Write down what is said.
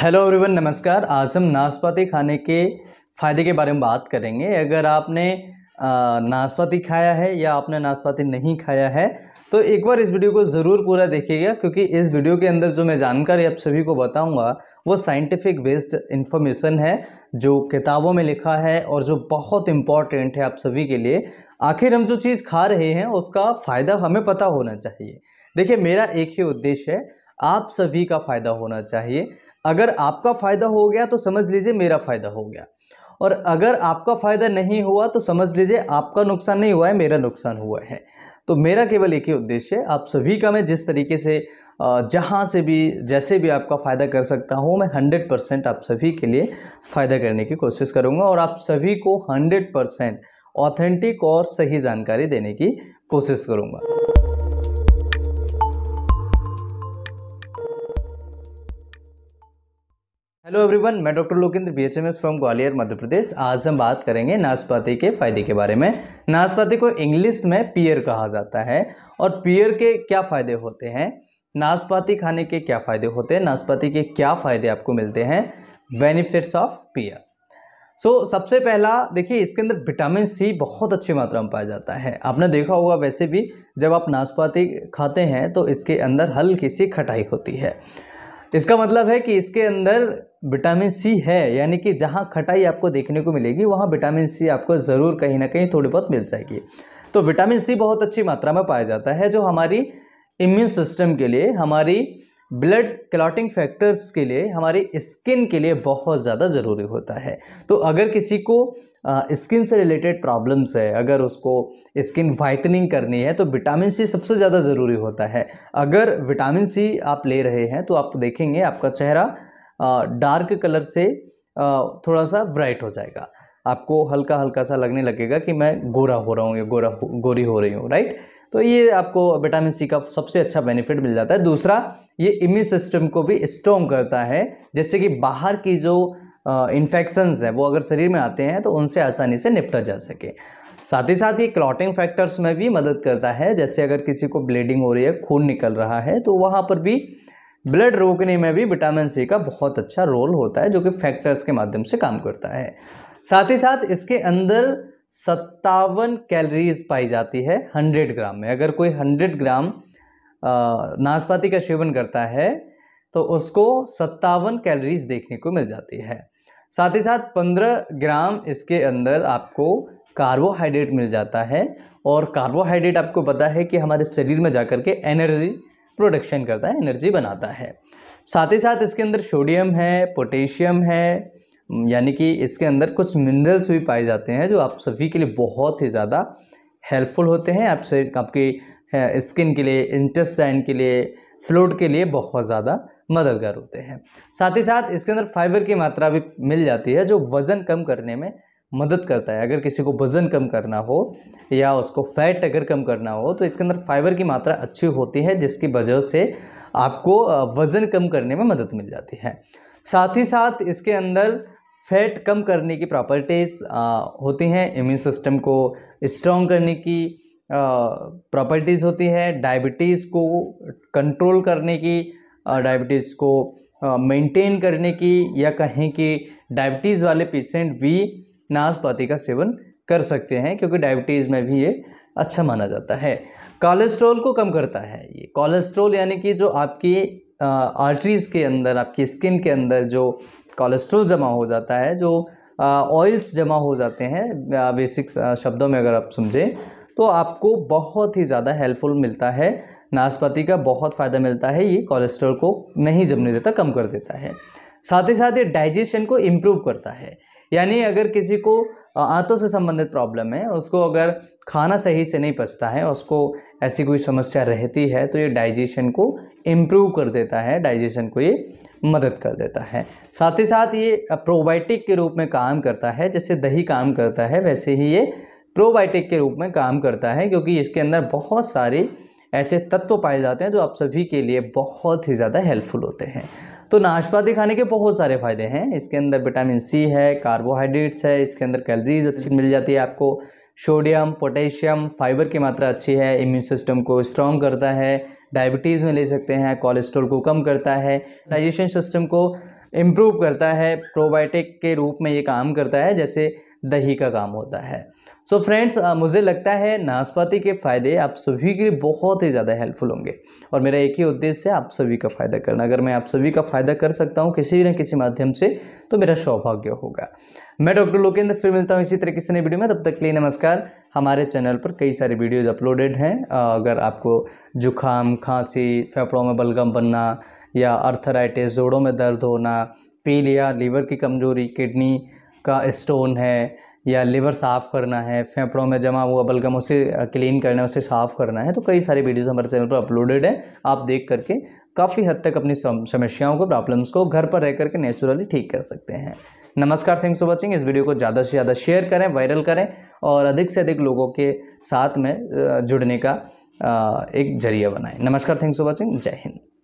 hello everyone नमस्कार आज हम नाशपाती खाने के फ़ायदे के बारे में बात करेंगे अगर आपने नाशपाती खाया है या आपने नाशपाती नहीं खाया है तो एक बार इस वीडियो को ज़रूर पूरा देखिएगा क्योंकि इस वीडियो के अंदर जो मैं जानकारी आप सभी को बताऊंगा वो साइंटिफिक बेस्ड इन्फॉर्मेशन है जो किताबों में लिखा है और जो बहुत इम्पॉर्टेंट है आप सभी के लिए आखिर हम जो चीज़ खा रहे हैं उसका फ़ायदा हमें पता होना चाहिए देखिए मेरा एक ही उद्देश्य है आप सभी का फ़ायदा होना चाहिए अगर आपका फ़ायदा हो गया तो समझ लीजिए मेरा फ़ायदा हो गया और अगर आपका फ़ायदा नहीं हुआ तो समझ लीजिए आपका नुकसान नहीं हुआ है मेरा नुकसान हुआ है तो मेरा केवल एक ही उद्देश्य है आप सभी का मैं जिस तरीके से जहाँ से भी जैसे भी आपका फ़ायदा कर सकता हूँ मैं हंड्रेड परसेंट आप सभी के लिए फ़ायदा करने की कोशिश करूँगा और आप सभी को हंड्रेड परसेंट ऑथेंटिक और सही जानकारी देने की कोशिश करूँगा हेलो एवरीवन मैं doctor Lokendra B H M S from Gwalior Madhya Pradesh आज हम बात करेंगे नाशपाती के फायदे के बारे में नाशपाती को इंग्लिश में पियर कहा जाता है और पियर के क्या फ़ायदे होते हैं नाशपाती खाने के क्या फ़ायदे होते हैं नाशपाती के क्या फ़ायदे आपको मिलते हैं benefits of pear so so, सबसे पहला देखिए इसके अंदर विटामिन सी बहुत अच्छी मात्रा में पाया जाता है आपने देखा होगा वैसे भी जब आप नाशपाती खाते हैं तो इसके अंदर हल्की सी खटाई होती है इसका मतलब है कि इसके अंदर विटामिन सी है यानी कि जहाँ खटाई आपको देखने को मिलेगी वहाँ विटामिन सी आपको ज़रूर कहीं ना कहीं थोड़ी बहुत मिल जाएगी तो विटामिन सी बहुत अच्छी मात्रा में पाया जाता है जो हमारी इम्यून सिस्टम के लिए हमारी ब्लड क्लॉटिंग फैक्टर्स के लिए हमारी स्किन के लिए बहुत ज़्यादा ज़रूरी होता है तो अगर किसी को स्किन से रिलेटेड प्रॉब्लम्स है अगर उसको स्किन वाइटनिंग करनी है तो विटामिन सी सबसे ज़्यादा ज़रूरी होता है अगर विटामिन सी आप ले रहे हैं तो आप देखेंगे आपका चेहरा डार्क कलर से थोड़ा सा ब्राइट हो जाएगा आपको हल्का हल्का सा लगने लगेगा कि मैं गोरा हो रहा हूँ या गोरा गोरी हो रही हूँ राइट तो ये आपको विटामिन सी का सबसे अच्छा बेनिफिट मिल जाता है दूसरा ये इम्यून सिस्टम को भी स्ट्रॉन्ग करता है जैसे कि बाहर की जो इन्फेक्शंस हैं वो अगर शरीर में आते हैं तो उनसे आसानी से निपटा जा सके साथ ही साथ ये क्लॉटिंग फैक्टर्स में भी मदद करता है जैसे अगर किसी को ब्लीडिंग हो रही है खून निकल रहा है तो वहाँ पर भी ब्लड रोकने में भी विटामिन सी का बहुत अच्छा रोल होता है जो कि फैक्टर्स के माध्यम से काम करता है साथ ही साथ इसके अंदर सत्तावन कैलरीज पाई जाती है हंड्रेड ग्राम में अगर कोई हंड्रेड ग्राम नाशपाती का सेवन करता है तो उसको सत्तावन कैलरीज़ देखने को मिल जाती है साथ ही साथ 15 ग्राम इसके अंदर आपको कार्बोहाइड्रेट मिल जाता है और कार्बोहाइड्रेट आपको पता है कि हमारे शरीर में जाकर के एनर्जी प्रोडक्शन करता है एनर्जी बनाता है साथ ही साथ इसके अंदर सोडियम है पोटेशियम है यानी कि इसके अंदर कुछ मिनरल्स भी पाए जाते हैं जो आप सभी के लिए बहुत ही ज़्यादा हेल्पफुल होते हैं आपसे आपके स्किन के लिए इंटेस्टाइन के लिए फ्लोट के लिए बहुत ज़्यादा मददगार होते हैं साथ ही साथ इसके अंदर फाइबर की मात्रा भी मिल जाती है जो वज़न कम करने में मदद करता है अगर किसी को वज़न कम करना हो या उसको फैट अगर कम करना हो तो इसके अंदर फाइबर की मात्रा अच्छी होती है जिसकी वजह से आपको वज़न कम करने में मदद मिल जाती है साथ ही साथ इसके अंदर फैट कम करने की प्रॉपर्टीज़ होती हैं इम्यून सिस्टम को स्ट्रॉन्ग करने की प्रॉपर्टीज़ होती है डायबिटीज़ को कंट्रोल करने की डायबिटीज़ को मेंटेन करने की या कहें कि डायबिटीज़ वाले पेशेंट भी नाशपाती का सेवन कर सकते हैं क्योंकि डायबिटीज़ में भी ये अच्छा माना जाता है कोलेस्ट्रॉल को कम करता है ये कोलेस्ट्रॉल यानी कि जो आपकी आर्टरीज़ के अंदर आपकी स्किन के अंदर जो कोलेस्ट्रॉल जमा हो जाता है जो ऑयल्स जमा हो जाते हैं बेसिक शब्दों में अगर आप समझें तो आपको बहुत ही ज़्यादा हेल्पफुल मिलता है नाशपाती का बहुत फ़ायदा मिलता है ये कोलेस्ट्रॉल को नहीं जमने देता कम कर देता है साथ ही साथ ये डाइजेशन को इम्प्रूव करता है यानी अगर किसी को आंतों से संबंधित प्रॉब्लम है उसको अगर खाना सही से नहीं पचता है उसको ऐसी कोई समस्या रहती है तो ये डाइजेशन को इम्प्रूव कर देता है डाइजेशन को ये मदद कर देता है साथ ही साथ ये प्रोबायोटिक के रूप में काम करता है जैसे दही काम करता है वैसे ही ये प्रोबायोटिक के रूप में काम करता है क्योंकि इसके अंदर बहुत सारी ऐसे तत्व पाए जाते हैं जो आप सभी के लिए बहुत ही ज़्यादा हेल्पफुल होते हैं तो नाशपाती खाने के बहुत सारे फ़ायदे हैं इसके अंदर विटामिन सी है कार्बोहाइड्रेट्स है इसके अंदर कैलरीज अच्छी मिल जाती है आपको सोडियम पोटेशियम फाइबर की मात्रा अच्छी है इम्यून सिस्टम को स्ट्रॉन्ग करता है डायबिटीज़ में ले सकते हैं कोलेस्ट्रॉल को कम करता है डाइजेशन सिस्टम को इम्प्रूव करता है प्रोबायोटिक के रूप में ये काम करता है जैसे दही का काम होता है सो so फ्रेंड्स मुझे लगता है नाशपाती के फ़ायदे आप सभी के लिए बहुत ही ज़्यादा हेल्पफुल होंगे और मेरा एक ही उद्देश्य है आप सभी का फ़ायदा करना अगर मैं आप सभी का फ़ायदा कर सकता हूँ किसी न किसी माध्यम से तो मेरा सौभाग्य होगा मैं डॉक्टर लोकेंद्र फिर मिलता हूँ इसी तरीके से नई वीडियो में तब तक के लिए नमस्कार हमारे चैनल पर कई सारे वीडियोज अपलोडेड हैं अगर आपको जुकाम खांसी फेफड़ों में बलगम बनना या अर्थराइटिस जोड़ों में दर्द होना पीलिया लीवर की कमजोरी किडनी का स्टोन है या लिवर साफ़ करना है फेफड़ों में जमा हुआ बलगम उसे क्लीन करना है उसे साफ़ करना है तो कई सारे वीडियोज़ हमारे चैनल पर अपलोडेड है आप देख करके काफ़ी हद तक अपनी समस्याओं को प्रॉब्लम्स को घर पर रह करके नेचुरली ठीक कर सकते हैं नमस्कार थैंक्स फॉर वॉचिंग इस वीडियो को ज़्यादा से ज़्यादा शेयर करें वायरल करें और अधिक से अधिक लोगों के साथ में जुड़ने का एक जरिया बनाएं नमस्कार थैंक्स फॉर वॉचिंग जय हिंद